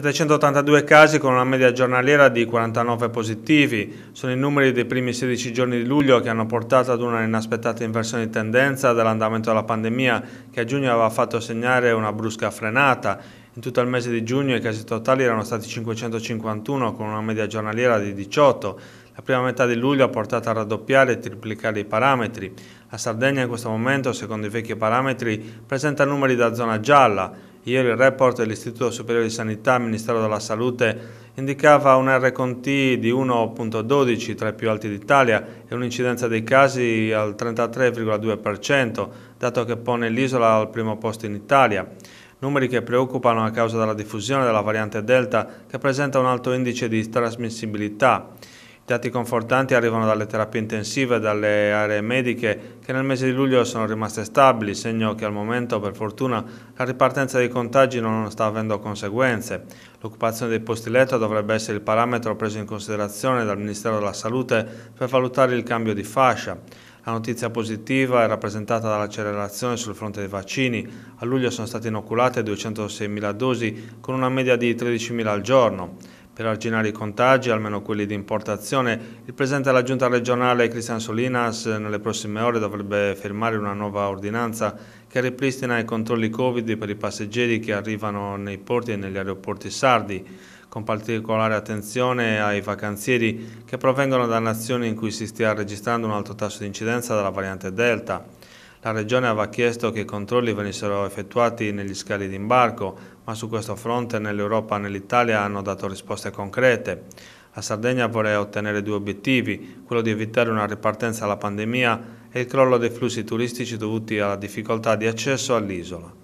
782 casi con una media giornaliera di 49 positivi. Sono i numeri dei primi 16 giorni di luglio che hanno portato ad una inaspettata inversione di tendenza dell'andamento della pandemia che a giugno aveva fatto segnare una brusca frenata. In tutto il mese di giugno i casi totali erano stati 551 con una media giornaliera di 18. La prima metà di luglio ha portato a raddoppiare e triplicare i parametri. La Sardegna in questo momento, secondo i vecchi parametri, presenta numeri da zona gialla. Ieri il report dell'Istituto Superiore di Sanità, Ministero della Salute, indicava un RCT di 1.12 tra i più alti d'Italia e un'incidenza dei casi al 33,2%, dato che pone l'isola al primo posto in Italia. Numeri che preoccupano a causa della diffusione della variante Delta che presenta un alto indice di trasmissibilità dati confortanti arrivano dalle terapie intensive e dalle aree mediche che nel mese di luglio sono rimaste stabili, segno che al momento per fortuna la ripartenza dei contagi non sta avendo conseguenze. L'occupazione dei posti letto dovrebbe essere il parametro preso in considerazione dal Ministero della Salute per valutare il cambio di fascia. La notizia positiva è rappresentata dall'accelerazione sul fronte dei vaccini. A luglio sono state inoculate 206.000 dosi con una media di 13.000 al giorno. Per arginare i contagi, almeno quelli di importazione, il Presidente della Giunta regionale Cristian Solinas nelle prossime ore dovrebbe firmare una nuova ordinanza che ripristina i controlli Covid per i passeggeri che arrivano nei porti e negli aeroporti sardi, con particolare attenzione ai vacanzieri che provengono da nazioni in cui si stia registrando un alto tasso di incidenza della variante Delta. La Regione aveva chiesto che i controlli venissero effettuati negli scali d'imbarco, ma su questo fronte nell'Europa e nell'Italia hanno dato risposte concrete. La Sardegna vorrei ottenere due obiettivi, quello di evitare una ripartenza alla pandemia e il crollo dei flussi turistici dovuti alla difficoltà di accesso all'isola.